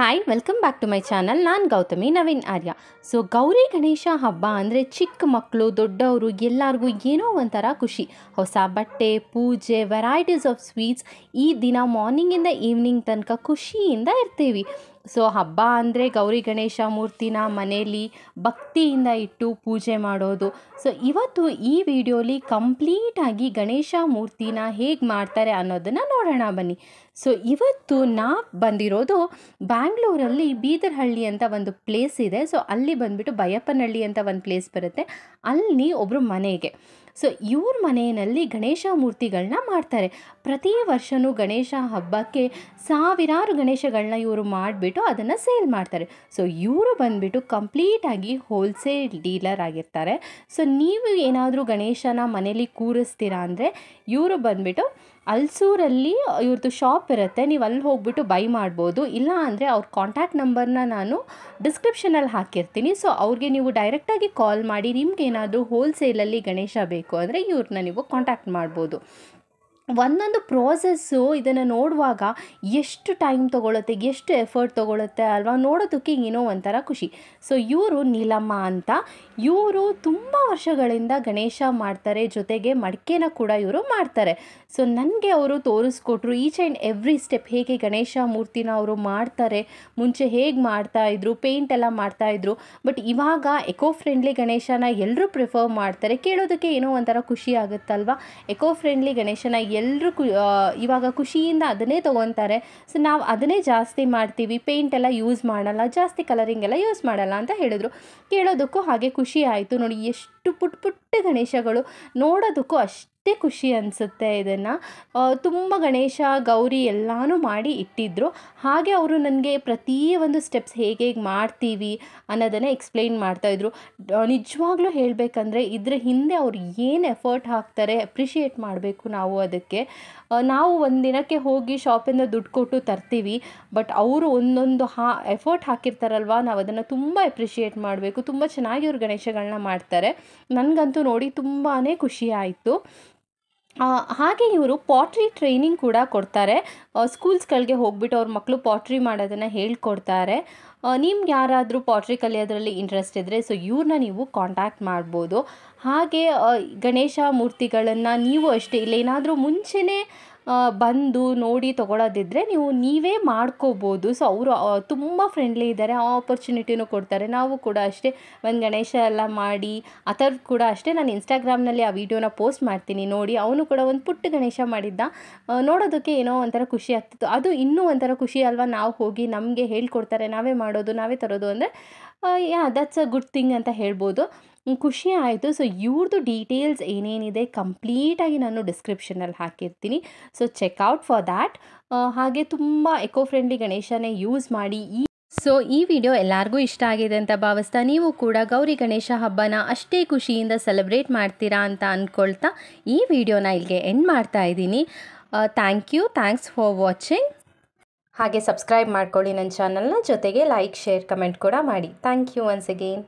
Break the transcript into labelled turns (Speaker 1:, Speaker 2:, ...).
Speaker 1: hi welcome back to my channel ನಾನು Gautami Naveen Arya so Gowri Ganesha ಹಬ್ಬ ಅಂದರೆ ಚಿಕ್ಕ ಮಕ್ಕಳು ದೊಡ್ಡವರು ಎಲ್ಲರಿಗೂ ಏನೋ ಒಂಥರ ಖುಷಿ ಹೊಸ ಬಟ್ಟೆ ಪೂಜೆ ವೆರೈಟೀಸ್ ಆಫ್ ಸ್ವೀಟ್ಸ್ ಈ ದಿನ ಮಾರ್ನಿಂಗಿಂದ ಈವ್ನಿಂಗ್ ತನಕ ಖುಷಿಯಿಂದ ಇರ್ತೀವಿ ಸೊ ಹಬ್ಬ ಅಂದರೆ ಗೌರಿ ಗಣೇಶ ಮೂರ್ತಿನ ಮನೆಯಲ್ಲಿ ಭಕ್ತಿಯಿಂದ ಇಟ್ಟು ಪೂಜೆ ಮಾಡೋದು ಸೊ ಇವತ್ತು ಈ ವಿಡಿಯೋಲಿ ಕಂಪ್ಲೀಟಾಗಿ ಗಣೇಶ ಮೂರ್ತಿನ ಹೇಗೆ ಮಾಡ್ತಾರೆ ಅನ್ನೋದನ್ನು ನೋಡೋಣ ಬನ್ನಿ ಸೊ ಇವತ್ತು ನಾ ಬಂದಿರೋದು ಬ್ಯಾಂಗ್ಳೂರಲ್ಲಿ ಬೀದರ್ಹಳ್ಳಿ ಅಂತ ಒಂದು ಪ್ಲೇಸ್ ಇದೆ ಸೊ ಅಲ್ಲಿ ಬಂದುಬಿಟ್ಟು ಬಯಪ್ಪನಹಳ್ಳಿ ಅಂತ ಒಂದು ಪ್ಲೇಸ್ ಬರುತ್ತೆ ಅಲ್ಲಿ ಒಬ್ಬರು ಮನೆಗೆ ಸೊ ಇವ್ರ ಮನೆಯಲ್ಲಿ ಗಣೇಶ ಮೂರ್ತಿಗಳನ್ನ ಮಾಡ್ತಾರೆ ಪ್ರತಿ ವರ್ಷವೂ ಗಣೇಶ ಹಬ್ಬಕ್ಕೆ ಸಾವಿರಾರು ಗಣೇಶಗಳನ್ನ ಇವರು ಮಾಡಿಬಿಟ್ಟು ಅದನ್ನು ಸೇಲ್ ಮಾಡ್ತಾರೆ ಸೊ ಇವರು ಬಂದುಬಿಟ್ಟು ಕಂಪ್ಲೀಟಾಗಿ ಹೋಲ್ಸೇಲ್ ಡೀಲರ್ ಆಗಿರ್ತಾರೆ ಸೊ ನೀವು ಏನಾದರೂ ಗಣೇಶನ ಮನೇಲಿ ಕೂರಿಸ್ತೀರಾ ಅಂದರೆ ಇವರು ಬಂದುಬಿಟ್ಟು ಅಲ್ಸೂರಲ್ಲಿ ಇವ್ರದ್ದು ಶಾಪ್ ಇರುತ್ತೆ ನೀವು ಅಲ್ಲಿ ಹೋಗ್ಬಿಟ್ಟು ಬೈ ಮಾಡ್ಬೋದು ಇಲ್ಲ ಅಂದರೆ ಅವ್ರ ಕಾಂಟ್ಯಾಕ್ಟ್ ನಂಬರ್ನ ನಾನು ಡಿಸ್ಕ್ರಿಪ್ಷನಲ್ಲಿ ಹಾಕಿರ್ತೀನಿ ಸೊ ಅವ್ರಿಗೆ ನೀವು ಡೈರೆಕ್ಟಾಗಿ ಕಾಲ್ ಮಾಡಿ ನಿಮ್ಗೆ ಏನಾದರೂ ಹೋಲ್ಸೇಲಲ್ಲಿ ಗಣೇಶ ಬೇಕು ಅಂದರೆ ಇವ್ರನ್ನ ನೀವು ಕಾಂಟ್ಯಾಕ್ಟ್ ಮಾಡ್ಬೋದು ಒಂದೊಂದು ಪ್ರಾಸೆಸ್ಸು ಇದನ್ನು ನೋಡುವಾಗ ಎಷ್ಟು ಟೈಮ್ ತೊಗೊಳುತ್ತೆ ಎಷ್ಟು ಎಫರ್ಟ್ ತೊಗೊಳುತ್ತೆ ಅಲ್ವಾ ನೋಡೋದಕ್ಕೆ ಏನೋ ಒಂಥರ ಖುಷಿ ಸೊ ಇವರು ನೀಲಮ್ಮ ಅಂತ ಇವರು ತುಂಬ ವರ್ಷಗಳಿಂದ ಗಣೇಶ ಮಾಡ್ತಾರೆ ಜೊತೆಗೆ ಮಡಿಕೆನ ಕೂಡ ಇವರು ಮಾಡ್ತಾರೆ ಸೊ ನನಗೆ ಅವರು ತೋರಿಸ್ಕೊಟ್ರು ಈಚ್ ಆ್ಯಂಡ್ ಎವ್ರಿ ಸ್ಟೆಪ್ ಹೇಗೆ ಗಣೇಶ ಮೂರ್ತಿನ ಅವರು ಮಾಡ್ತಾರೆ ಮುಂಚೆ ಹೇಗೆ ಮಾಡ್ತಾಯಿದ್ರು ಪೇಂಟ್ ಎಲ್ಲ ಮಾಡ್ತಾಯಿದ್ರು ಬಟ್ ಇವಾಗ ಎಕೋ ಫ್ರೆಂಡ್ಲಿ ಗಣೇಶನ ಎಲ್ಲರೂ ಪ್ರಿಫರ್ ಮಾಡ್ತಾರೆ ಕೇಳೋದಕ್ಕೆ ಏನೋ ಒಂಥರ ಖುಷಿ ಆಗುತ್ತಲ್ವ ಎಕೋ ಫ್ರೆಂಡ್ಲಿ ಗಣೇಶನ ಎಲ್ಲರೂ ಕು ಇವಾಗ ಖುಷಿಯಿಂದ ಅದನ್ನೇ ತೊಗೊತಾರೆ ಸೊ ನಾವು ಅದನ್ನೇ ಜಾಸ್ತಿ ಮಾಡ್ತೀವಿ ಪೇಂಟ್ ಎಲ್ಲ ಯೂಸ್ ಮಾಡಲ್ಲ ಜಾಸ್ತಿ ಕಲರಿಂಗ್ ಎಲ್ಲ ಯೂಸ್ ಮಾಡಲ್ಲ ಅಂತ ಹೇಳಿದರು ಕೇಳೋದಕ್ಕೂ ಹಾಗೆ ಖುಷಿ ಆಯಿತು ನೋಡಿ ಎಷ್ಟು ಪುಟ್ ಪುಟ್ಟ ಗಣೇಶಗಳು ನೋಡೋದಕ್ಕೂ ಅಷ್ಟು ಅಷ್ಟೇ ಖುಷಿ ಅನಿಸುತ್ತೆ ಇದನ್ನು ತುಂಬ ಗಣೇಶ ಗೌರಿ ಎಲ್ಲನೂ ಮಾಡಿ ಇಟ್ಟಿದ್ದರು ಹಾಗೆ ಅವರು ನನಗೆ ಪ್ರತಿ ಒಂದು ಸ್ಟೆಪ್ಸ್ ಹೇಗೆ ಹೇಗೆ ಮಾಡ್ತೀವಿ ಅನ್ನೋದನ್ನು ಎಕ್ಸ್ಪ್ಲೈನ್ ಮಾಡ್ತಾಯಿದ್ರು ನಿಜವಾಗ್ಲೂ ಹೇಳಬೇಕಂದ್ರೆ ಇದ್ರ ಹಿಂದೆ ಅವ್ರು ಏನು ಎಫರ್ಟ್ ಹಾಕ್ತಾರೆ ಅಪ್ರಿಷಿಯೇಟ್ ಮಾಡಬೇಕು ನಾವು ಅದಕ್ಕೆ ನಾವು ಒಂದು ದಿನಕ್ಕೆ ಹೋಗಿ ಶಾಪಿಂದ ದುಡ್ಡು ಕೊಟ್ಟು ತರ್ತೀವಿ ಬಟ್ ಅವರು ಒಂದೊಂದು ಹಾ ಎಫರ್ಟ್ ಹಾಕಿರ್ತಾರಲ್ವ ನಾವು ಅದನ್ನು ತುಂಬ ಎಪ್ರಿಷಿಯೇಟ್ ಮಾಡಬೇಕು ತುಂಬ ಚೆನ್ನಾಗಿ ಅವ್ರು ಗಣೇಶಗಳನ್ನ ಮಾಡ್ತಾರೆ ನನಗಂತೂ ನೋಡಿ ತುಂಬಾ ಖುಷಿ ಆಯಿತು ಹಾಗೆ ಇವರು ಪಾಟ್ರಿ ಟ್ರೈನಿಂಗ್ ಕೂಡ ಕೊಡ್ತಾರೆ ಸ್ಕೂಲ್ಸ್ಗಳಿಗೆ ಹೋಗ್ಬಿಟ್ಟು ಅವ್ರ ಮಕ್ಕಳು ಪಾಟ್ರಿ ಮಾಡೋದನ್ನು ಹೇಳ್ಕೊಡ್ತಾರೆ ನಿಮ್ಗೆ ಯಾರಾದರೂ ಪಾಟ್ರಿ ಕಲಿಯೋದ್ರಲ್ಲಿ ಇಂಟ್ರೆಸ್ಟ್ ಇದ್ದರೆ ಸೊ ಇವ್ರನ್ನ ನೀವು ಕಾಂಟ್ಯಾಕ್ಟ್ ಮಾಡ್ಬೋದು ಹಾಗೆ ಗಣೇಶ ಮೂರ್ತಿಗಳನ್ನು ನೀವು ಅಷ್ಟೇ ಇಲ್ಲೇನಾದರೂ ಮುಂಚೆನೇ ಬಂದು ನೋಡಿ ತೊಗೊಳೋದಿದ್ದರೆ ನೀವು ನೀವೇ ಮಾಡ್ಕೋಬೋದು ಸೊ ಅವರು ತುಂಬ ಫ್ರೆಂಡ್ಲಿ ಇದ್ದಾರೆ ಆ ಆಪರ್ಚುನಿಟಿನೂ ಕೊಡ್ತಾರೆ ನಾವು ಕೂಡ ಅಷ್ಟೇ ಒಂದು ಗಣೇಶ ಎಲ್ಲ ಮಾಡಿ ಆ ಥರದ್ದು ಕೂಡ ಅಷ್ಟೇ ನಾನು ಇನ್ಸ್ಟಾಗ್ರಾಮ್ನಲ್ಲಿ ಆ ವಿಡಿಯೋನ ಪೋಸ್ಟ್ ಮಾಡ್ತೀನಿ ನೋಡಿ ಅವನು ಕೂಡ ಒಂದು ಪುಟ್ಟ ಗಣೇಶ ಮಾಡಿದ್ದ ನೋಡೋದಕ್ಕೆ ಏನೋ ಒಂಥರ ಖುಷಿ ಆಗ್ತಿತ್ತು ಅದು ಇನ್ನೂ ಒಂಥರ ಖುಷಿ ಅಲ್ವಾ ನಾವು ಹೋಗಿ ನಮಗೆ ಹೇಳ್ಕೊಡ್ತಾರೆ ನಾವೇ ಮಾಡಿ ಮಾಡೋದು ನಾವೇ ತರೋದು ಅಂದರೆ yeah that's a good thing ಅಂತ ಹೇಳ್ಬೋದು ಖುಷಿ ಆಯಿತು ಸೊ ಇವ್ರದ್ದು ಡೀಟೇಲ್ಸ್ ಏನೇನಿದೆ ಕಂಪ್ಲೀಟಾಗಿ ನಾನು ಡಿಸ್ಕ್ರಿಪ್ಷನಲ್ಲಿ ಹಾಕಿರ್ತೀನಿ ಸೊ ಚೆಕ್ಔಟ್ ಫಾರ್ ದ್ಯಾಟ್ ಹಾಗೆ ತುಂಬ ಎಕೋ ಫ್ರೆಂಡ್ಲಿ ಗಣೇಶನೇ ಯೂಸ್ ಮಾಡಿ ಈ ಸೊ ಈ ವಿಡಿಯೋ ಎಲ್ಲರಿಗೂ ಇಷ್ಟ ಆಗಿದೆ ಅಂತ ಭಾವಿಸ್ತಾ ನೀವು ಕೂಡ ಗೌರಿ ಗಣೇಶ ಹಬ್ಬನ ಅಷ್ಟೇ ಖುಷಿಯಿಂದ ಸೆಲೆಬ್ರೇಟ್ ಮಾಡ್ತೀರಾ ಅಂತ ಅಂದ್ಕೊಳ್ತಾ ಈ ವಿಡಿಯೋನ ಇಲ್ಲಿಗೆ ಎಂಡ್ ಮಾಡ್ತಾ ಇದ್ದೀನಿ thank you thanks for watching ಹಾಗೆ ಸಬ್ಸ್ಕ್ರೈಬ್ ಮಾಡ್ಕೊಳ್ಳಿ ನನ್ನ ಚಾನಲ್ನ ಜೊತೆಗೆ ಲೈಕ್ ಶೇರ್ ಕಮೆಂಟ್ ಕೂಡ ಮಾಡಿ ಥ್ಯಾಂಕ್ ಯು ಒನ್ಸ್ ಅಗೇನ್